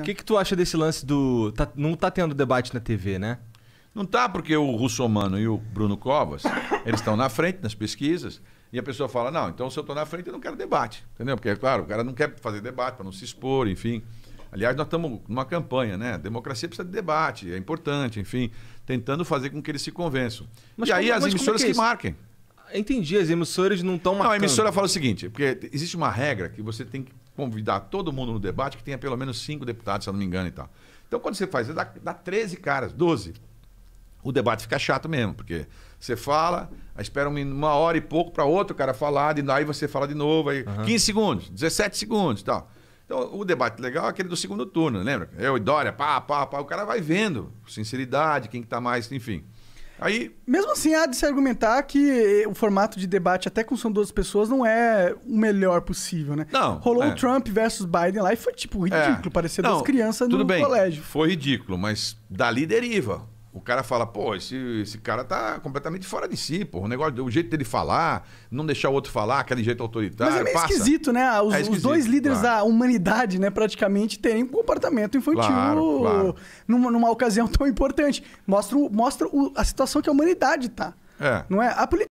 O tá. que, que tu acha desse lance do. Tá, não tá tendo debate na TV, né? Não tá, porque o Russomano e o Bruno Covas, eles estão na frente nas pesquisas, e a pessoa fala, não, então se eu estou na frente, eu não quero debate. Entendeu? Porque, é claro, o cara não quer fazer debate para não se expor, enfim. Aliás, nós estamos numa campanha, né? A democracia precisa de debate, é importante, enfim, tentando fazer com que eles se convençam. Mas e como, aí é- as emissoras é que, que marquem. Ah, entendi, as emissoras não estão marcando. Não, a emissora fala o seguinte, porque existe uma regra que você tem que convidar todo mundo no debate, que tenha pelo menos cinco deputados, se eu não me engano e tal. Então, quando você faz, dá, dá 13 caras, 12. O debate fica chato mesmo, porque você fala, espera uma hora e pouco para outro cara falar, e daí você fala de novo, aí uhum. 15 segundos, 17 segundos e tal. Então, o debate legal é aquele do segundo turno, lembra? Eu e Dória, pá, pá, pá, o cara vai vendo, sinceridade, quem que tá mais, enfim. Aí... Mesmo assim, há de se argumentar que eh, o formato de debate, até com são duas pessoas, não é o melhor possível, né? Não. Rolou é. o Trump versus Biden lá e foi, tipo, é. ridículo. É. Parecia não, duas crianças no bem, colégio. Foi ridículo, mas dali deriva. O cara fala, pô, esse, esse cara tá completamente fora de si, pô. O negócio, o jeito dele falar, não deixar o outro falar, aquele jeito autoritário. Mas é meio passa. esquisito, né? É os, é esquisito, os dois líderes claro. da humanidade, né, praticamente, terem um comportamento infantil claro, claro. Numa, numa ocasião tão importante. Mostra, mostra o, a situação que a humanidade tá. É. Não é? A política